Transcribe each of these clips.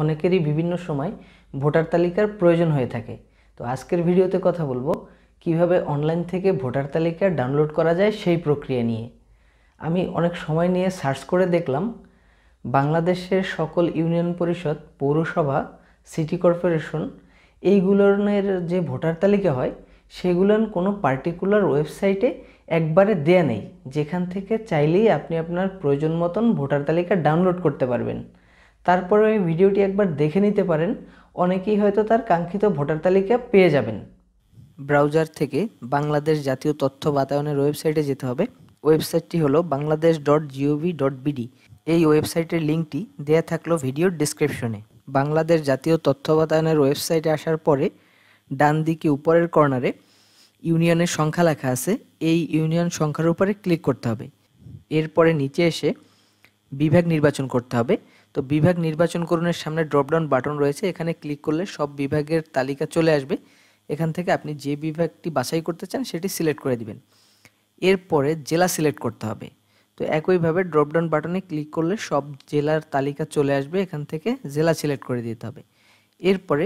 অনেকেরই বিভিন্ন সময় ভোটার তালিকার প্রয়োজন হয়ে থাকে তো আজকের ভিডিওতে কথা বলবো কিভাবে অনলাইন থেকে ভোটার তালিকা ডাউনলোড করা যায় সেই প্রক্রিয়া নিয়ে আমি অনেক সময় নিয়ে সার্চ করে দেখলাম বাংলাদেশের সকল ইউনিয়ন পরিষদ পৌরসভা সিটি কর্পোরেশন এইগুলোর যে ভোটার তালিকা হয় সেগুলোর কোনো পার্টিকুলার ওয়েবসাইটে একবারে দেয়া নেই যেখান থেকে চাইলেই আপনি আপনার প্রয়োজন মতন ভোটার তালিকা ডাউনলোড করতে পারবেন তারপরে ওই ভিডিওটি একবার দেখে নিতে পারেন অনেকেই হয়তো তার কাঙ্ক্ষিত ভোটার তালিকা পেয়ে যাবেন ব্রাউজার থেকে বাংলাদেশ জাতীয় তথ্য বাতায়নের ওয়েবসাইটে যেতে হবে ওয়েবসাইটটি হলো Bangladesh dot G O V dot BD এই ওয়েবসাইটের লিঙ্কটি দেয়া থাকলো ভিডিওর ডিসক্রিপশনে বাংলাদেশ জাতীয় তথ্য বাতায়নের ওয়েবসাইটে আসার পরে ডান দিকে উপরের কর্নারে ইউনিয়নের সংখ্যা লেখা আছে এই ইউনিয়ন সংখ্যার উপরে ক্লিক করতে হবে এরপরে নিচে এসে বিভাগ নির্বাচন করতে হবে তো বিভাগ নির্বাচনকরণের সামনে ড্রপডাউন বাটন রয়েছে এখানে ক্লিক করলে সব বিভাগের তালিকা চলে আসবে এখান থেকে আপনি যে বিভাগটি বাছাই করতে চান সেটি সিলেক্ট করে দিবেন এরপরে জেলা সিলেক্ট করতে হবে তো একইভাবে ড্রপডাউন বাটনে ক্লিক করলে সব জেলার তালিকা চলে আসবে এখান থেকে জেলা সিলেক্ট করে দিতে হবে এরপরে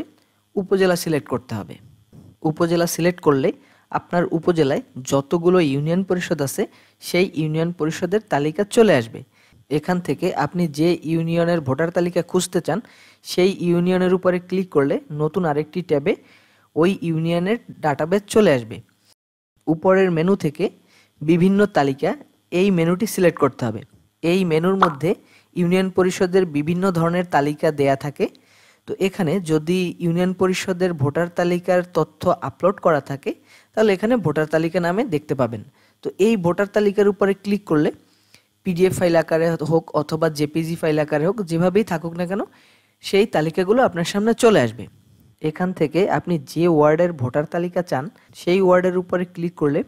উপজেলা সিলেক্ট করতে হবে উপজেলা সিলেক্ট করলে আপনার উপজেলায় যতগুলো ইউনিয়ন পরিষদ আছে সেই ইউনিয়ন পরিষদের তালিকা চলে আসবে এখান থেকে আপনি যে ইউনিয়নের ভোটার তালিকা খুঁজতে চান সেই ইউনিয়নের উপরে ক্লিক করলে নতুন আরেকটি ট্যাবে ওই ইউনিয়নের ডাটাবেস চলে আসবে উপরের মেনু থেকে বিভিন্ন তালিকা এই মেনুটি সিলেক্ট করতে হবে এই মেনুর মধ্যে ইউনিয়ন পরিষদের বিভিন্ন ধরনের তালিকা দেয়া থাকে তো এখানে যদি ইউনিয়ন পরিষদের ভোটার তালিকার তথ্য আপলোড করা থাকে তাহলে এখানে ভোটার তালিকা নামে দেখতে পাবেন তো এই ভোটার তালিকার উপরে ক্লিক করলে পিডিএফ ফাইল আকারে হোক অথবা জেপিজি ফাইল আকারে হোক যেভাবেই থাকুক না কেন সেই তালিকাগুলো আপনার সামনে চলে আসবে এখান থেকে আপনি যে ওয়ার্ডের ভোটার তালিকা চান সেই ওয়ার্ডের উপরে ক্লিক করলে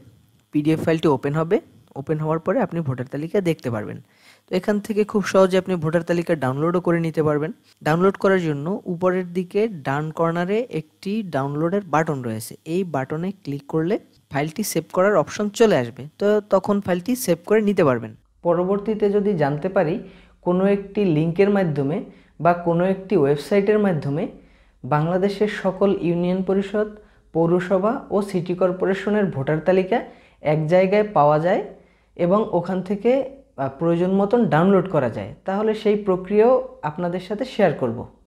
পিডিএফ ফাইলটি ওপেন হবে ওপেন হওয়ার পরে আপনি ভোটার তালিকা দেখতে পারবেন তো এখান থেকে খুব সহজে আপনি ভোটার তালিকা ডাউনলোডও করে নিতে পারবেন ডাউনলোড করার জন্য উপরের দিকে ডান কর্নারে একটি ডাউনলোডের বাটন রয়েছে এই বাটনে ক্লিক করলে ফাইলটি সেভ করার অপশন চলে আসবে তো তখন ফাইলটি সেভ করে নিতে পারবেন পরবর্তীতে যদি জানতে পারি কোনো একটি লিঙ্কের মাধ্যমে বা কোনো একটি ওয়েবসাইটের মাধ্যমে বাংলাদেশের সকল ইউনিয়ন পরিষদ পৌরসভা ও সিটি কর্পোরেশনের ভোটার তালিকা এক জায়গায় পাওয়া যায় এবং ওখান থেকে প্রয়োজন মতন ডাউনলোড করা যায় তাহলে সেই প্রক্রিয়াও আপনাদের সাথে শেয়ার করব